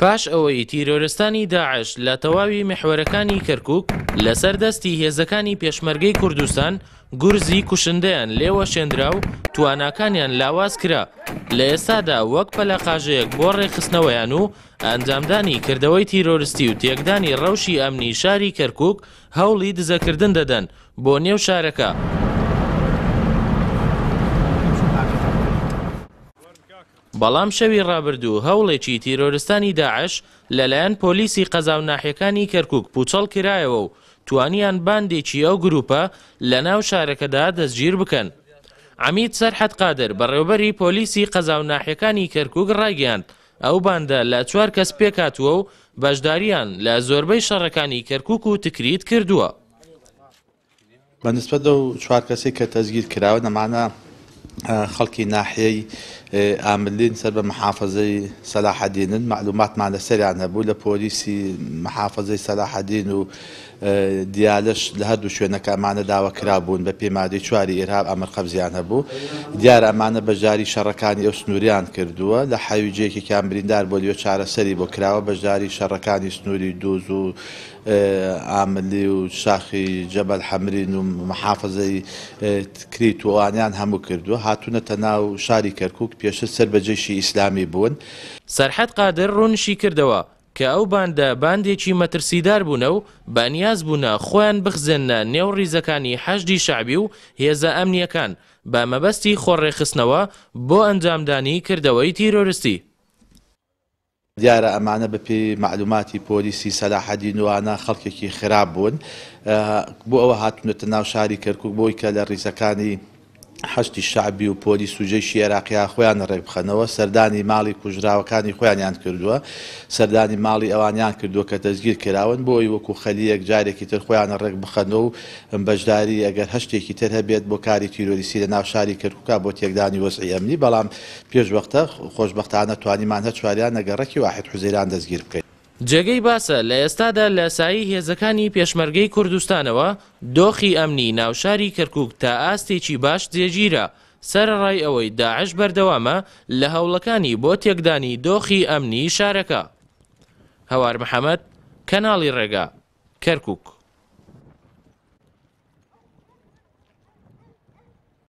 پاش ئەوەی تیرۆرستانی داعش لە تەواوی مححوەرەکانی کەرکک لەسەر دەستی هێزەکانی پێشمەرگەی کوردستان گورزی کوشندەیان لێوە شێنرا و تواناکانیان لاواز کرا لە ئێستادا وەک پەلەقاژەیەک بۆ ڕێخستنەوەیان و ئەنجامدانی کردەوەی تیرۆریستی و تێکدانی ڕەوشی ئەمنی شاری کەرکک هەوڵی دزەکردن دەدەن بۆ نێو شارەکە بەڵام شەوی ڕابردوو هەوڵێکی تیرۆرستانی داعش لەلایەن پۆلیسی قەزاو ناحیەکانی کەرکک پوچەڵ کرایەوە و توانیان باندێکی ئەو گروپە لە ناو شارەکەدا دەستگیر بکەن. ئەمید سەرحەت قادر بەڕێوبەری پۆلیسی قەزاو ناحیەکانی کەرکک ڕایگەاند ئەو باندە لە چوار کەس پێکاتووە و بەشداریان لە زۆربەی شەڕەکانی کەرکک و تکریت کردووە. بەنسبەت دە و چوار کەسێک کە تەزگیر کراوە نەمانە خەڵکی ناحەیە ئاملین سەر بە محافظەی سەلاحەدینن معلوماتمان لە سەریان هەبوو لە پۆلیسی محافظەی سەلاحەدین و دیالش لە هەردوو شوێنەکانمانە داوە کرابوون بە پێمادەی چواری ئێراب ئەمر قەبزیان هەبوو دیارە ئەمانە بەژاری شەڕەکانی ئەو سنووریان کردووە لە حەویجەیەکیان بریندار بۆ لێ چارەسەری بۆ کراوە بەژاری شەڕەکانی سنووری دۆز و ئاملی و شاخی جەبەل حەمرین و محافظەی کریتوانیان هەموو کردووە هاتوونەتە ناو شاری کەرکک پێشت سربەجێشی ئیسلامی بوون سەرحەت قادر ڕوونشی کردەوە کە ئەو باندە باندێکی مەترسیدار بوونە و بانیاز بوونە خۆیان بخزێنە نێو ڕیزەکانی حەشدی شعبی و هێزە ئەمنیەکان بە مەبەستی خۆڕێخستنەوە بۆ ئەنجامدانی کردەوەی تیرۆرستی دیارە ئەمانە بپی معلوماتی پۆلیسی سەلاحەدی نوانە خەڵکێکی خراپ بوون بۆ ئەوە هاتونێتە ناو شاری کەرکک بۆی کە لە ڕیزەکانی حشتی شعبی و پۆلی سوژەیشی عێراقیا خۆیان ڕێبخەنەوە سەردانی ماڵی کوژراوەکانی خۆیانیان کردووە سەردانی ماڵی ئەوانیان کردووە کە دەستگیر کراون بۆی وەکو خەلیەک جارێکی تر خۆیان ڕێک بخەنەوە و بەشداری ئەگەر هەشتێکی تر هەبێت بۆ کاری تیرۆریسی لە ناوشاری کردکوکا بۆ تێکدانی وەزعی ئەمنی بەڵام پێشوەختە خۆشببختانە توانیمان هە چواریان نەگەڕێکی واحد حوزەیران دەستگیر بکەین جێگەی باسە لە ئێستادا لە سایی هێزەکانی پێشمەرگەی کوردستانەوە دۆخی ئەمنی ناوشاری کەرکک تا ئاستێکی باش جێگیرە سەرڕای ئەوەی داعش بەردەوامە لە هەوڵەکانی بۆ تێکدانی دۆخی ئەمنی شارەکە هەوار محەممەد کەناڵی ڕێگا کەرکک